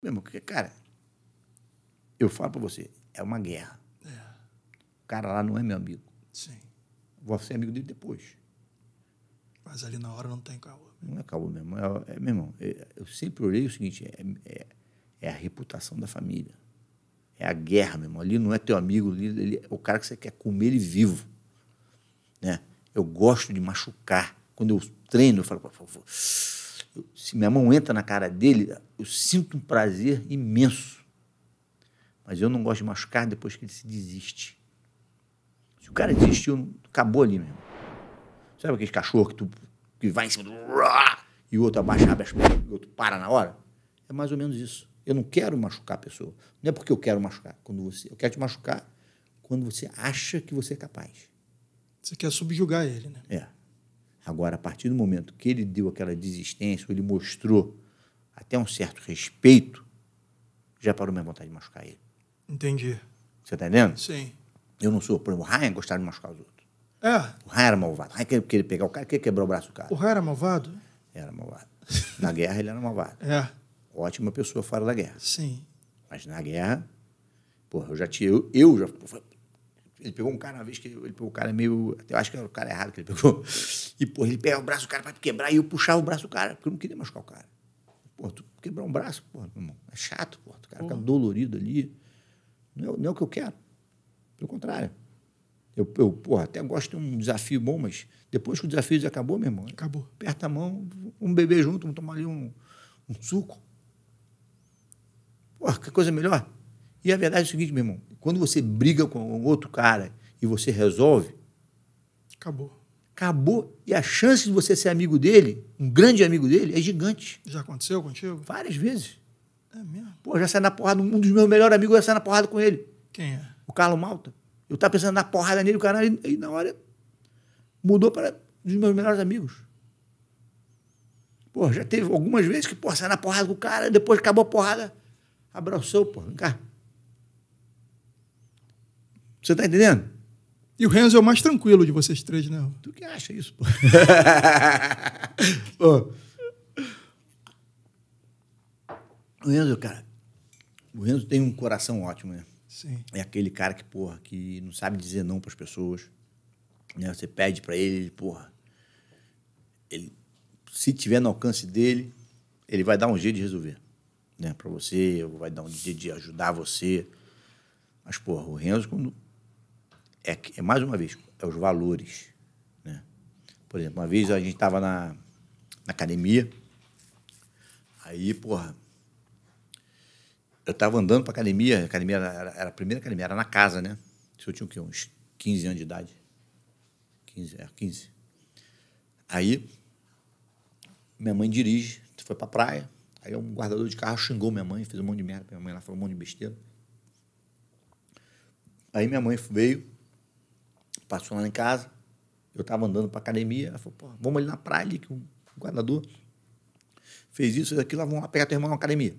Meu irmão, cara, eu falo para você, é uma guerra. É. O cara lá não é meu amigo. Sim. Vou ser amigo dele depois. Mas ali na hora não tem caô. Não é caô mesmo. É, é, meu irmão, é, eu sempre olhei o seguinte: é, é, é a reputação da família. É a guerra, meu irmão. Ali não é teu amigo, ali, é o cara que você quer comer ele vivo. Né? Eu gosto de machucar. Quando eu treino, eu falo, se minha mão entra na cara dele, eu sinto um prazer imenso. Mas eu não gosto de machucar depois que ele se desiste. Se o cara desistiu, acabou ali mesmo. Sabe aqueles cachorros que tu que vai em cima do. E o outro abaixa, abre as pernas, e o outro para na hora? É mais ou menos isso. Eu não quero machucar a pessoa. Não é porque eu quero machucar quando você. Eu quero te machucar quando você acha que você é capaz. Você quer subjugar ele, né? É. Agora, a partir do momento que ele deu aquela desistência, ou ele mostrou até um certo respeito, já parou minha vontade de machucar ele. Entendi. Você tá entendendo? Sim. Eu não sou. Por exemplo, o Ryan gostava de machucar os outros. É. O Ryan era malvado. O Ryan queria, queria pegar o cara, queria quebrar o braço do cara. O Ryan era malvado? Era malvado. Na guerra ele era malvado. É. Ótima pessoa fora da guerra. Sim. Mas na guerra, porra, eu já tinha. Eu, eu já. Ele pegou um cara uma vez que ele pegou o um cara meio. Eu acho que era o cara errado que ele pegou. E, porra, ele pegava o braço do cara para quebrar e eu puxava o braço do cara, porque eu não queria machucar o cara. Pô, tu quebrar um braço, porra, meu irmão, é chato, porra. O cara porra. fica dolorido ali. Não é, não é o que eu quero. Pelo contrário. Eu, eu porra, até gosto de um desafio bom, mas depois que o desafio acabou, meu irmão. Acabou. Aperta a mão, um bebê junto, vamos tomar ali um, um suco. Porra, que coisa melhor. E a verdade é o seguinte, meu irmão. Quando você briga com outro cara e você resolve. Acabou. Acabou. E a chance de você ser amigo dele, um grande amigo dele, é gigante. Já aconteceu contigo? Várias vezes. É mesmo? Pô, já saí na porrada. Um dos meus melhores amigos já saí na porrada com ele. Quem é? O Carlos Malta. Eu tava pensando na porrada nele, o cara, e, e na hora mudou para um dos meus melhores amigos. Pô, já teve algumas vezes que, pô, saí na porrada com o cara, depois acabou a porrada, abraçou, pô, vem cá. Você está entendendo? E o Renzo é o mais tranquilo de vocês três, né? Tu que acha isso, pô? pô. O Renzo, cara, o Renzo tem um coração ótimo, né? Sim. É aquele cara que, porra, que não sabe dizer não para as pessoas. Né? Você pede para ele, porra, ele, se tiver no alcance dele, ele vai dar um jeito de resolver. Né? Para você, vai dar um jeito de ajudar você. Mas, porra, o Renzo, quando é, é mais uma vez, é os valores. Né? Por exemplo, uma vez a gente estava na, na academia, aí, porra, eu estava andando para academia, a academia era, era, a primeira academia, era na casa, né? Eu tinha o quê, uns 15 anos de idade. 15, era 15. Aí, minha mãe dirige, foi para a praia. Aí um guardador de carro xingou minha mãe, fez um monte de merda minha mãe lá, falou um monte de besteira. Aí minha mãe veio, passou lá em casa, eu estava andando para academia, ela falou, pô, vamos ali na praia ali, que o guardador fez isso, fez aquilo, vamos lá pegar teu irmão na academia.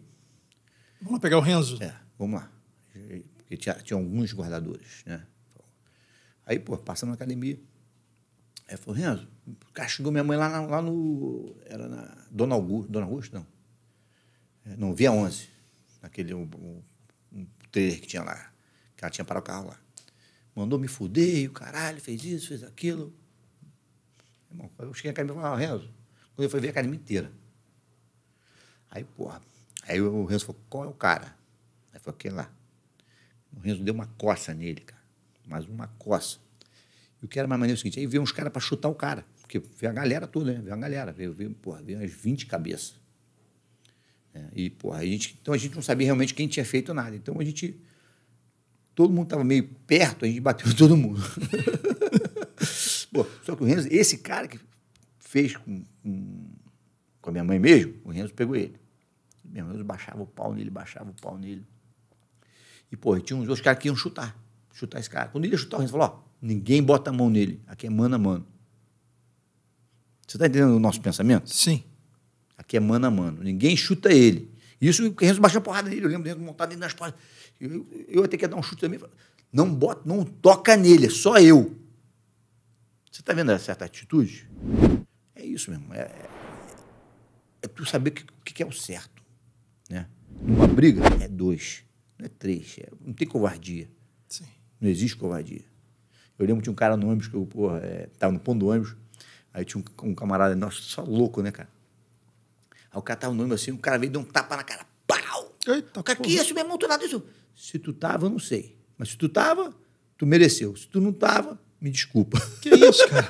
Vamos lá pegar o Renzo. É, vamos lá. Porque tinha, tinha alguns guardadores, né? Aí, pô, passando na academia, aí falou, Renzo, chegou minha mãe lá, na, lá no... Era na Dona Augusto, Dona Augusto, não. É, não, Via 11, naquele um, um, trailer que tinha lá, que ela tinha parado o carro lá mandou me fuder, o caralho, fez isso, fez aquilo. Irmão, eu cheguei na academia e falei, ah, Renzo, quando eu fui ver a academia inteira. Aí, porra, aí o Renzo falou, qual é o cara? Aí foi aquele lá. O Renzo deu uma coça nele, cara. Mais uma coça. E o que era mais maneiro é o seguinte, aí veio uns caras para chutar o cara. Porque veio a galera toda, né? Veio a galera, veio, veio, porra, veio umas 20 cabeças. É, e, porra, a gente, então a gente não sabia realmente quem tinha feito nada. Então a gente todo mundo estava meio perto, a gente bateu todo mundo. Pô, só que o Renzo, esse cara que fez com, com, a minha mãe mesmo, o Renzo pegou ele. Meu Renzo baixava o pau nele, baixava o pau nele. E, pô, tinha uns outros caras que iam chutar, chutar esse cara. Quando ele ia chutar, o Renzo falou, ó, ninguém bota a mão nele, aqui é mano a mano. Você está entendendo o nosso pensamento? Sim. Aqui é mano a mano, ninguém chuta ele. Isso o Renzo baixou a porrada nele, eu lembro dentro montado dentro das portas. Eu, eu até que dar um chute também. Não bota, não toca nele, é só eu. Você está vendo certa atitude? É isso mesmo. É, é, é tu saber o que, que, é o certo. Né? Numa briga é dois, não é três. É, não tem covardia. Sim. Não existe covardia. Eu lembro que tinha um cara no ônibus que eu, porra, é, tava no ponto do ônibus. Aí tinha um, um camarada nosso, só louco, né, cara? Aí o cara tava nome assim, o cara veio e deu um tapa na cara. Pau! Eita, o cara, que é isso, meu irmão? Tu nada disso. Se tu tava, eu não sei. Mas se tu tava, tu mereceu. Se tu não tava, me desculpa. Que isso, cara?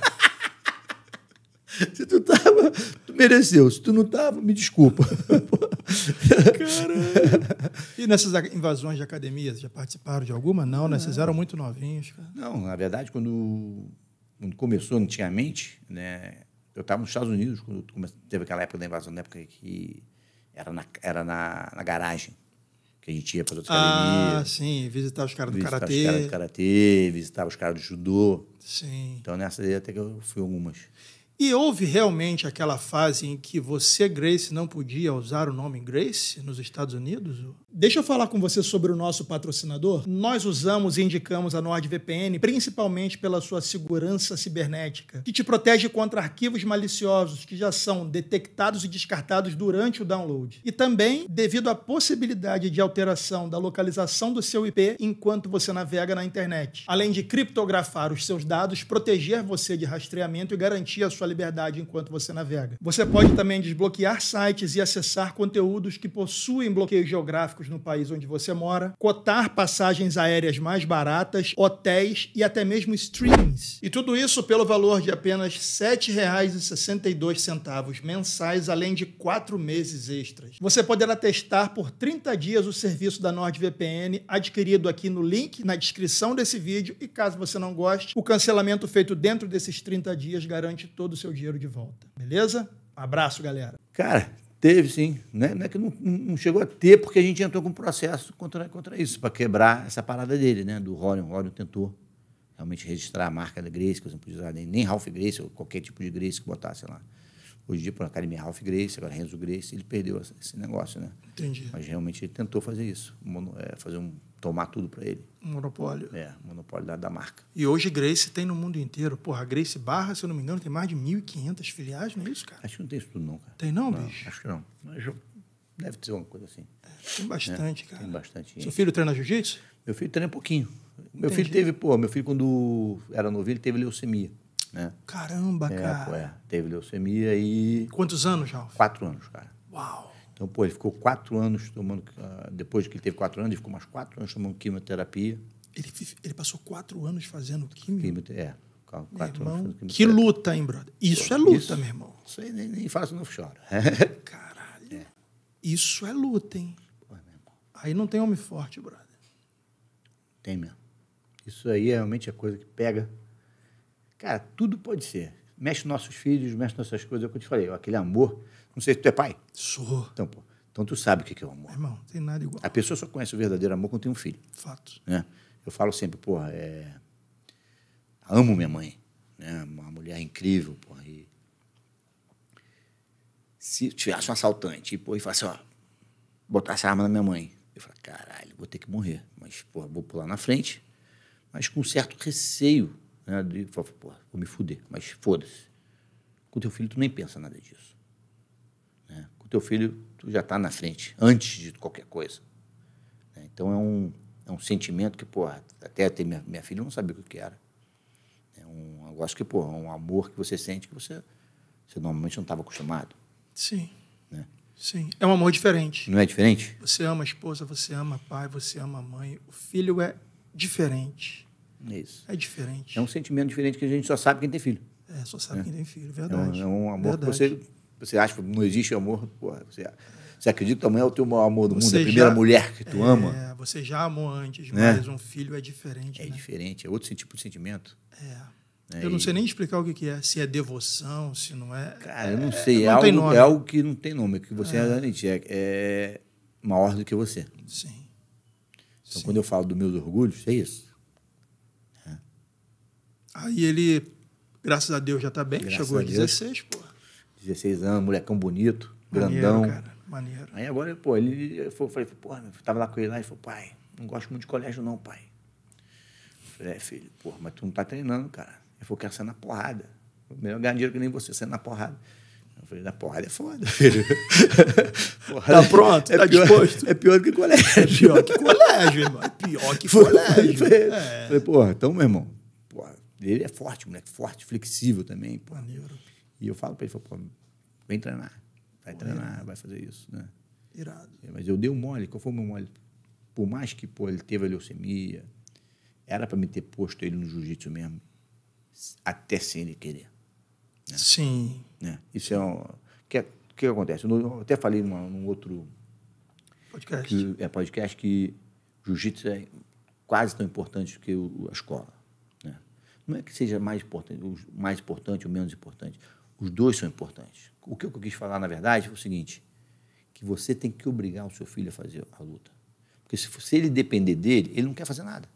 se tu tava, tu mereceu. Se tu não tava, me desculpa. Caramba. E nessas invasões de academias, já participaram de alguma? Não, né? Vocês eram muito novinhos, cara. Não, na verdade, quando, quando começou antigamente, né? Eu estava nos Estados Unidos quando teve aquela época da invasão, na época que era na, era na, na garagem. Que a gente ia para as outras ah, academias. Ah, sim, visitar os caras do visitar karatê. Visitar os caras do karatê, visitar os caras do judô. Sim. Então, nessa aí até que eu fui algumas. E houve realmente aquela fase em que você, Grace, não podia usar o nome Grace nos Estados Unidos? Deixa eu falar com você sobre o nosso patrocinador. Nós usamos e indicamos a NordVPN principalmente pela sua segurança cibernética, que te protege contra arquivos maliciosos que já são detectados e descartados durante o download. E também devido à possibilidade de alteração da localização do seu IP enquanto você navega na internet. Além de criptografar os seus dados, proteger você de rastreamento e garantir a sua liberdade enquanto você navega. Você pode também desbloquear sites e acessar conteúdos que possuem bloqueios geográficos no país onde você mora, cotar passagens aéreas mais baratas, hotéis e até mesmo streams. E tudo isso pelo valor de apenas R$ 7,62 mensais, além de quatro meses extras. Você poderá testar por 30 dias o serviço da NordVPN adquirido aqui no link na descrição desse vídeo e caso você não goste, o cancelamento feito dentro desses 30 dias garante todo o seu dinheiro de volta. Beleza? abraço, galera. Cara, Teve, sim. Né? né não é que não, não, chegou a ter, porque a gente entrou com um processo contra, contra isso, para quebrar essa parada dele, né? Do Rorion. O Rorion tentou realmente registrar a marca da Grace, que você não podia usar nem, nem Ralph Grace, ou qualquer tipo de Grace que botasse lá. Hoje em dia, para Academia Ralph Grace, agora Renzo Grace, ele perdeu esse negócio, né? Entendi. Mas realmente ele tentou fazer isso, mono, é, fazer um tomar tudo para ele. Monopólio. É, monopólio da, da, marca. E hoje Grace tem no mundo inteiro. Porra, a Grace Barra, se eu não me engano, tem mais de 1.500 filiais, não é isso, cara? Acho que não tem isso tudo, não, cara. Tem não, não bicho? Acho que não. Mas deve ter alguma coisa assim. É, tem bastante, é, cara. Tem bastante. Seu filho treina jiu-jitsu? Meu filho treina pouquinho. Meu Entendi. filho teve, pô, meu filho quando era novinho, ele teve leucemia né? Caramba, é, cara. É, teve leucemia e... Quantos anos, Ralf? Quatro anos, cara. Uau. Então, pô, ele ficou quatro anos tomando... Uh, depois que ele teve quatro anos, ele ficou mais quatro anos tomando quimioterapia. Ele, ele passou quatro anos fazendo quimio? Quimio, é. Quatro irmão, anos que luta, hein, brother? Isso pô, é luta, isso, meu irmão. Isso aí nem, nem faço, não choro. Caralho. É. Isso é luta, hein? Pô, meu irmão. Aí não tem homem forte, brother. Tem mesmo. Isso aí é realmente é coisa que pega Cara, tudo pode ser. Mexe nossos filhos, mexe nossas coisas. É o que eu te falei, aquele amor. Não sei se tu é pai. Sou. Então, pô. Então tu sabe o que é o amor. Irmão, tem nada igual. A pessoa só conhece o verdadeiro amor quando tem um filho. Fato. Né? Eu falo sempre, porra, é... amo minha mãe. Né? Uma mulher incrível, porra. E... Se tivesse um assaltante e, e falasse, ó, botasse a arma na minha mãe. Eu falo, caralho, vou ter que morrer. Mas, porra, vou pular na frente. Mas com certo receio né? De, pô, vou me fuder, mas foda-se. Com teu filho, tu nem pensa nada disso. Né? Com teu filho, tu já está na frente, antes de qualquer coisa. Né? Então é um, é um sentimento que, até ter minha, minha filha não sabia o que era. É um negócio que, é um amor que você sente que você, você normalmente não estava acostumado. Sim. Né? Sim, é um amor diferente. Não é diferente? Você ama a esposa, você ama pai, você ama a mãe. O filho é diferente. Isso. É diferente. É um sentimento diferente que a gente só sabe quem tem filho. É, só sabe é. quem tem filho, é verdade. É um, é um amor verdade. que você, você acha que não existe amor, porra, você, você acredita que tua mãe é o teu maior amor do você mundo, é já, a primeira mulher que tu é, ama. Você já amou antes, né? mas um filho é diferente. É né? diferente, é outro tipo de sentimento. É. É, eu não sei nem explicar o que, que, é, se é devoção, se não é. Cara, eu não é, sei. É, não é, algo, é algo, que não tem nome, que você realmente é, maior do que você. Sim. Então, Sim. quando eu falo dos meus orgulhos, é isso. Aí ele, graças a Deus, já tá bem. Graças Chegou a, 16, pô. 16 anos, molecão bonito, maneiro, grandão. Cara, maneiro. Aí agora, pô, ele eu falei, pô, eu tava lá com ele lá e falou, pai, não gosto muito de colégio, não, pai. Eu falei, é, filho, pô, mas tu não tá treinando, cara. Ele falou, quero sair na porrada. Melhor ganhar dinheiro que nem você, ser na porrada. Eu falei, na porrada é foda, filho. porrada tá é pronto, é tá pior, disposto. É pior que colégio. É pior que colégio, irmão. É pior que colégio. É. Falei, porra, então, meu irmão, ele é forte, moleque, forte, flexível também. Pô. Maneiro. E eu falo para ele, pô, vem treinar. Vai treinar, vai fazer isso, né? Irado. É, mas eu dei um mole, qual foi o meu mole? Por mais que, pô, ele teve a leucemia, era para me ter posto ele no jiu-jitsu mesmo, até sem ele querer. Né? Sim. Né? Isso é um... O que, é, que acontece? Eu até falei numa, num outro... Podcast. Que, é, podcast que jiu-jitsu é quase tão importante que o, a escola. Não é que seja mais importante, o mais importante ou menos importante. Os dois são importantes. O que eu quis falar, na verdade, foi é o seguinte: que você tem que obrigar o seu filho a fazer a luta. Porque se, se ele depender dele, ele não quer fazer nada.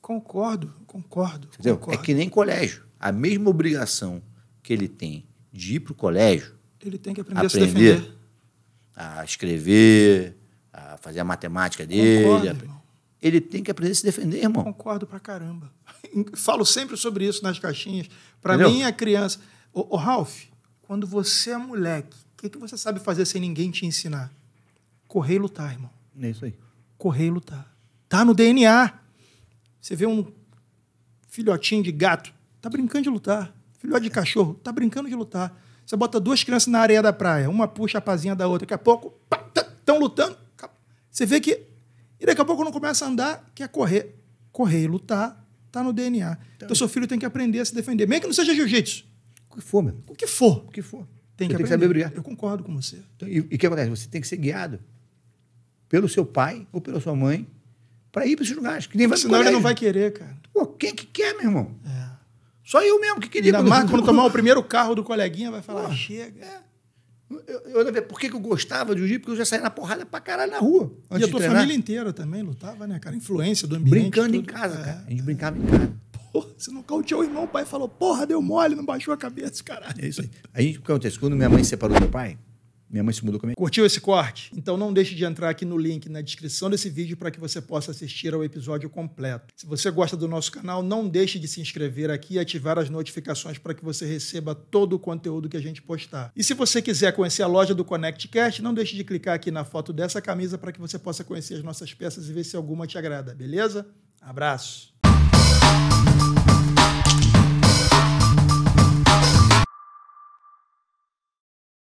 Concordo, concordo. É concordo. É que nem colégio. A mesma obrigação que ele tem de ir para o colégio. Ele tem que aprender, aprender a se defender. A escrever, a fazer a matemática dele. Concordo, ele tem que aprender a se defender, irmão. Concordo pra caramba. Falo sempre sobre isso nas caixinhas. Para mim, a criança. Ô, ô, Ralph, quando você é moleque, o que, que você sabe fazer sem ninguém te ensinar? Correr e lutar, irmão. É isso aí. Correr e lutar. Tá no DNA. Você vê um filhotinho de gato, tá brincando de lutar. Filhote de cachorro, tá brincando de lutar. Você bota duas crianças na areia da praia, uma puxa a pazinha da outra, daqui a pouco estão lutando. Você vê que e daqui a pouco não começa a andar, quer é correr. Correr e lutar tá no DNA. Então, tá. então, seu filho tem que aprender a se defender. Mesmo que não seja jiu-jitsu. O que for, meu. O que for. O que for. Tem que, tem que, saber Eu concordo com você. Então, e o que acontece? Você tem que ser guiado pelo seu pai ou pela sua mãe para ir para esses lugares. Que nem vai Senão ele não vai querer, cara. Pô, quem que quer, meu irmão? É. Só eu mesmo que queria. Ainda quando, mais quando tomar o primeiro carro do coleguinha, vai falar, Pô, chega. É. Eu, eu por que, que eu gostava de jiu-jitsu? Porque eu já saía na porrada pra caralho na rua. e a tua família inteira também lutava, né, cara? Influência do ambiente. Brincando tudo. em casa, é. cara. A gente é. brincava em casa. Porra, você nocauteou o irmão, o pai falou, porra, deu mole, não baixou a cabeça, caralho. É isso aí. Aí o que acontece? Quando minha mãe separou do meu pai, minha mãe se mudou comigo. Curtiu esse corte? Então não deixe de entrar aqui no link na descrição desse vídeo para que você possa assistir ao episódio completo. Se você gosta do nosso canal, não deixe de se inscrever aqui e ativar as notificações para que você receba todo o conteúdo que a gente postar. E se você quiser conhecer a loja do ConnectCast, não deixe de clicar aqui na foto dessa camisa para que você possa conhecer as nossas peças e ver se alguma te agrada, beleza? Abraço!